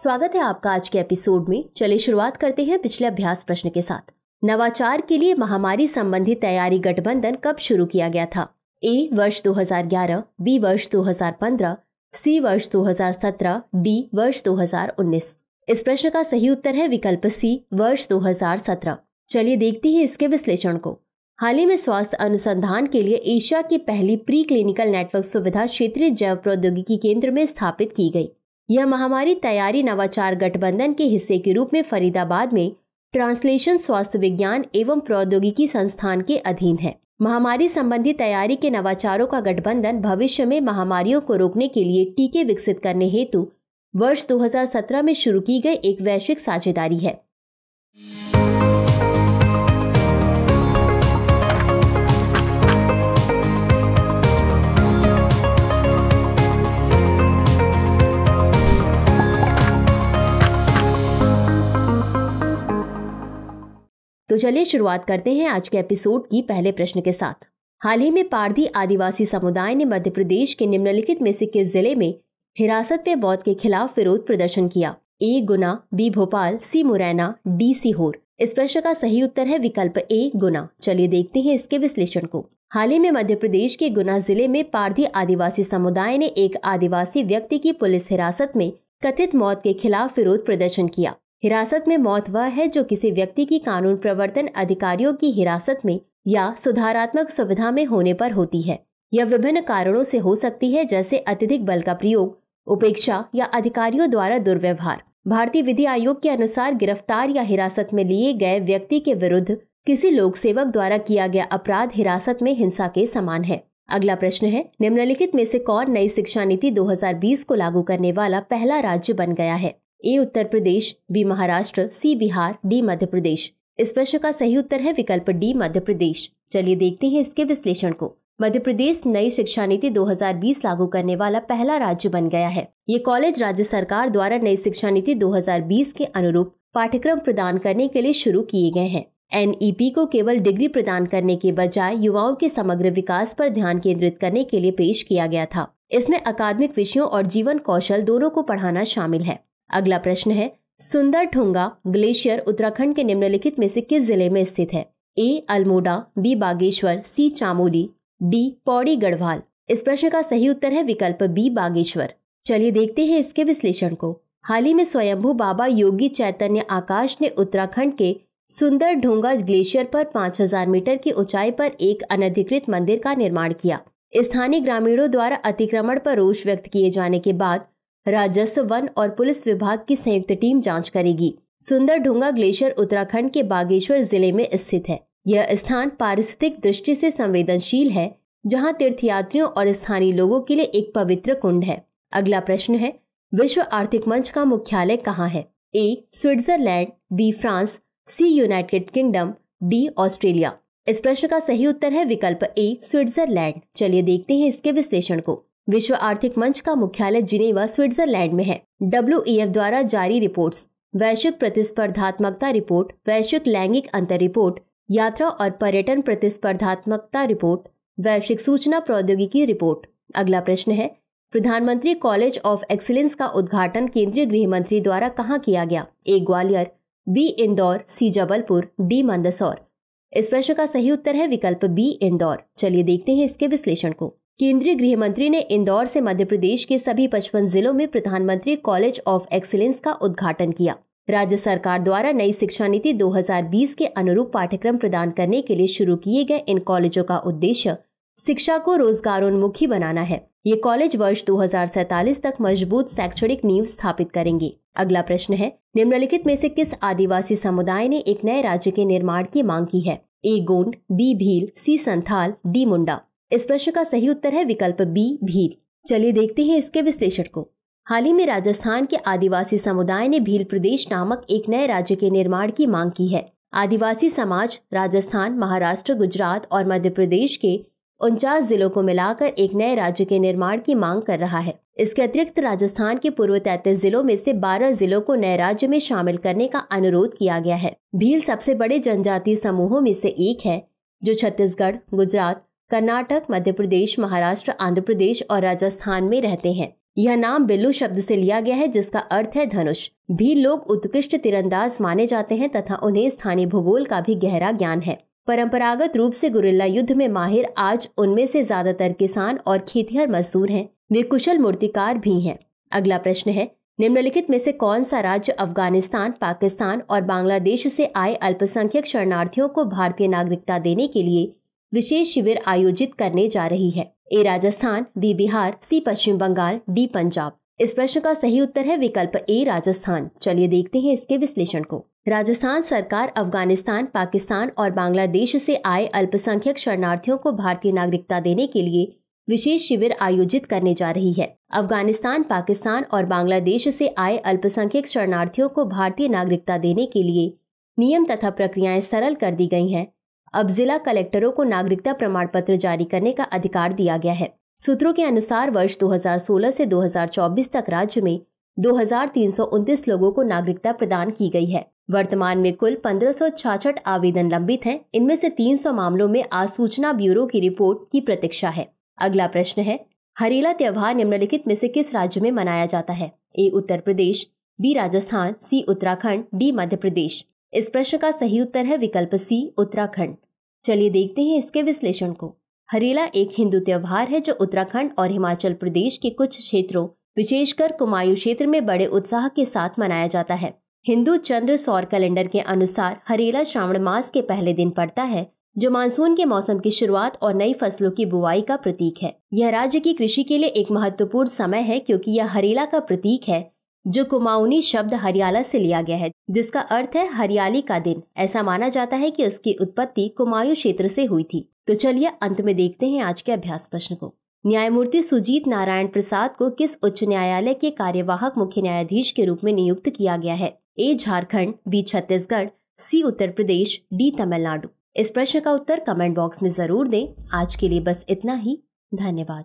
स्वागत है आपका आज के एपिसोड में चलिए शुरुआत करते हैं पिछले अभ्यास प्रश्न के साथ नवाचार के लिए महामारी संबंधी तैयारी गठबंधन कब शुरू किया गया था ए वर्ष 2011, बी वर्ष 2015, सी वर्ष 2017, डी वर्ष 2019। इस प्रश्न का सही उत्तर है विकल्प सी वर्ष 2017। चलिए देखते हैं इसके विश्लेषण को हाल ही में स्वास्थ्य अनुसंधान के लिए एशिया की पहली प्री क्लिनिकल नेटवर्क सुविधा क्षेत्रीय जैव प्रौद्योगिकी केंद्र में स्थापित की गई यह महामारी तैयारी नवाचार गठबंधन के हिस्से के रूप में फरीदाबाद में ट्रांसलेशन स्वास्थ्य विज्ञान एवं प्रौद्योगिकी संस्थान के अधीन है महामारी संबंधी तैयारी के नवाचारों का गठबंधन भविष्य में महामारियों को रोकने के लिए टीके विकसित करने हेतु वर्ष 2017 में शुरू की गई एक वैश्विक साझेदारी है चलिए शुरुआत करते हैं आज के एपिसोड की पहले प्रश्न के साथ हाल ही में पारधी आदिवासी समुदाय ने मध्य प्रदेश के निम्नलिखित में से किस जिले में हिरासत में मौत के खिलाफ विरोध प्रदर्शन किया A Guna B Bhopal C Morena D Sehore इस प्रश्न का सही उत्तर है विकल्प ए गुना चलिए देखते हैं इसके विश्लेषण को हाल ही में मध्य प्रदेश के गुना जिले में पारधी आदिवासी समुदाय ने एक आदिवासी व्यक्ति की पुलिस हिरासत में कथित मौत के खिलाफ विरोध प्रदर्शन किया हिरासत में मौत वह है जो किसी व्यक्ति की कानून प्रवर्तन अधिकारियों की हिरासत में या सुधारात्मक सुविधा में होने पर होती है यह विभिन्न कारणों से हो सकती है जैसे अत्यधिक बल का प्रयोग उपेक्षा या अधिकारियों द्वारा दुर्व्यवहार भारतीय विधि आयोग के अनुसार गिरफ्तार या हिरासत में लिए गए व्यक्ति के विरुद्ध किसी लोक सेवक द्वारा किया गया अपराध हिरासत में हिंसा के समान है अगला प्रश्न है निम्नलिखित में से कौन नई शिक्षा नीति 2020 को लागू करने वाला पहला राज्य बन गया है A Uttar Pradesh B Maharashtra C Bihar D Madhya Pradesh इस प्रश्न का सही उत्तर है विकल्प डी मध्य प्रदेश चलिए देखते हैं इसके विश्लेषण को मध्य प्रदेश नई शिक्षा नीति 2020 लागू करने वाला पहला राज्य बन गया है ये कॉलेज राज्य सरकार द्वारा नई शिक्षा नीति 2020 के अनुरूप पाठ्यक्रम प्रदान करने के लिए शुरू किए गए हैं एन को केवल डिग्री प्रदान करने के बजाय युवाओं के समग्र विकास पर ध्यान केंद्रित करने के लिए पेश किया गया था इसमें अकादमिक विषयों और जीवन कौशल दोनों को पढ़ाना शामिल है अगला प्रश्न है सुंदर ठुंगा ग्लेशियर उत्तराखंड के निम्नलिखित में से किस जिले में स्थित है A Almora B Bageshwar C Chamoli D Pauri Garhwal इस प्रश्न का सही उत्तर है विकल्प बी बागेश्वर चलिए देखते हैं इसके विश्लेषण को हाल ही में स्वयंभू बाबा योगी चैतन्य आकाश ने उत्तराखंड के सुंदर ढोंगा ग्लेशियर पर 5000 मीटर की ऊंचाई पर एक अनधिकृत मंदिर का निर्माण किया स्थानीय ग्रामीणों द्वारा अतिक्रमण पर रोष व्यक्त किए जाने के बाद राजस्व वन और पुलिस विभाग की संयुक्त टीम जाँच करेगी सुंदर ढोंगा ग्लेशियर उत्तराखंड के बागेश्वर जिले में स्थित है यह स्थान पारिस्थितिक दृष्टि से संवेदनशील है जहां तीर्थयात्रियों और स्थानीय लोगों के लिए एक पवित्र कुंड है अगला प्रश्न है विश्व आर्थिक मंच का मुख्यालय कहाँ है A Switzerland B France C United Kingdom D Australia इस प्रश्न का सही उत्तर है विकल्प ए स्विट्जरलैंड चलिए देखते हैं इसके विश्लेषण को विश्व आर्थिक मंच का मुख्यालय जिनेवा स्विट्जरलैंड में है डब्ल्यू द्वारा जारी रिपोर्ट वैश्विक प्रतिस्पर्धात्मकता रिपोर्ट वैश्विक लैंगिक अंतर रिपोर्ट यात्रा और पर्यटन प्रतिस्पर्धात्मकता रिपोर्ट वैश्विक सूचना प्रौद्योगिकी रिपोर्ट अगला प्रश्न है प्रधानमंत्री कॉलेज ऑफ एक्सीलेंस का उद्घाटन केंद्रीय गृह मंत्री द्वारा कहाँ किया गया A Gwalior B Indore C Jabalpur D Mandsaur इस प्रश्न का सही उत्तर है विकल्प बी इंदौर चलिए देखते हैं इसके विश्लेषण को केंद्रीय गृह मंत्री ने इंदौर से मध्य प्रदेश के सभी पचपन जिलों में प्रधानमंत्री कॉलेज ऑफ एक्सीलेंस का उद्घाटन किया राज्य सरकार द्वारा नई शिक्षा नीति 2020 के अनुरूप पाठ्यक्रम प्रदान करने के लिए शुरू किए गए इन कॉलेजों का उद्देश्य शिक्षा को रोजगारोन्मुखी बनाना है ये कॉलेज वर्ष दो तक मजबूत शैक्षणिक नींव स्थापित करेंगे अगला प्रश्न है निम्नलिखित में से किस आदिवासी समुदाय ने एक नए राज्य के निर्माण की मांग की है A Gond B Bhil C Santhal D Munda इस प्रश्न का सही उत्तर है विकल्प बी भील चलिए देखते हैं इसके विश्लेषण को हाल ही में राजस्थान के आदिवासी समुदाय ने भील प्रदेश नामक एक नए राज्य के निर्माण की मांग की है आदिवासी समाज राजस्थान महाराष्ट्र गुजरात और मध्य प्रदेश के उनचास जिलों को मिलाकर एक नए राज्य के निर्माण की मांग कर रहा है इसके अतिरिक्त राजस्थान के पूर्व तैतीस जिलों में से 12 जिलों को नए राज्य में शामिल करने का अनुरोध किया गया है भील सबसे बड़े जनजातीय समूहों में से एक है जो छत्तीसगढ़ गुजरात कर्नाटक मध्य प्रदेश महाराष्ट्र आंध्र प्रदेश और राजस्थान में रहते हैं यह नाम बिल्लू शब्द से लिया गया है जिसका अर्थ है धनुष भी लोग उत्कृष्ट तीरंदाज माने जाते हैं तथा उन्हें स्थानीय भूगोल का भी गहरा ज्ञान है परंपरागत रूप से गुरिल्ला युद्ध में माहिर आज उनमें से ज्यादातर किसान और खेतिहर मजदूर हैं वे कुशल मूर्तिकार भी हैं अगला प्रश्न है निम्नलिखित में से कौन सा राज्य अफगानिस्तान पाकिस्तान और बांग्लादेश से आए अल्पसंख्यक शरणार्थियों को भारतीय नागरिकता देने के लिए विशेष शिविर आयोजित करने जा रही है A Rajasthan B Bihar C Paschim Bangal D Punjab इस प्रश्न का सही उत्तर है विकल्प ए राजस्थान चलिए देखते हैं इसके विश्लेषण को राजस्थान सरकार अफगानिस्तान पाकिस्तान और बांग्लादेश से आए अल्पसंख्यक शरणार्थियों को भारतीय नागरिकता देने के लिए विशेष शिविर आयोजित करने जा रही है अफगानिस्तान पाकिस्तान और बांग्लादेश से आए अल्पसंख्यक शरणार्थियों को भारतीय नागरिकता देने के लिए नियम तथा प्रक्रियाएं सरल कर दी गई हैं अब जिला कलेक्टरों को नागरिकता प्रमाण पत्र जारी करने का अधिकार दिया गया है सूत्रों के अनुसार वर्ष 2016 से 2024 तक राज्य में दो लोगों को नागरिकता प्रदान की गई है वर्तमान में कुल पंद्रह आवेदन लंबित हैं इनमें से 300 मामलों में आज सूचना ब्यूरो की रिपोर्ट की प्रतीक्षा है अगला प्रश्न है हरेला त्योहार निम्नलिखित में से किस राज्य में मनाया जाता है A Uttar Pradesh B Rajasthan C Uttarakhand D Madhya Pradesh इस प्रश्न का सही उत्तर है विकल्प सी उत्तराखंड चलिए देखते हैं इसके विश्लेषण को हरेला एक हिंदू त्यौहार है जो उत्तराखंड और हिमाचल प्रदेश के कुछ क्षेत्रों विशेषकर कुमायूं क्षेत्र में बड़े उत्साह के साथ मनाया जाता है हिंदू चंद्र सौर कैलेंडर के अनुसार हरेला श्रावण मास के पहले दिन पड़ता है जो मानसून के मौसम की शुरुआत और नई फसलों की बुवाई का प्रतीक है यह राज्य की कृषि के लिए एक महत्वपूर्ण समय है क्योंकि यह हरेला का प्रतीक है जो कुमाऊनी शब्द हरियाला से लिया गया है जिसका अर्थ है हरियाली का दिन ऐसा माना जाता है कि उसकी उत्पत्ति कुमायूं क्षेत्र से हुई थी तो चलिए अंत में देखते हैं आज के अभ्यास प्रश्न को न्यायमूर्ति सुजीत नारायण प्रसाद को किस उच्च न्यायालय के कार्यवाहक मुख्य न्यायाधीश के रूप में नियुक्त किया गया है A Jharkhand B Chhattisgarh C Uttar Pradesh D Tamil Nadu इस प्रश्न का उत्तर कमेंट बॉक्स में जरूर दें आज के लिए बस इतना ही धन्यवाद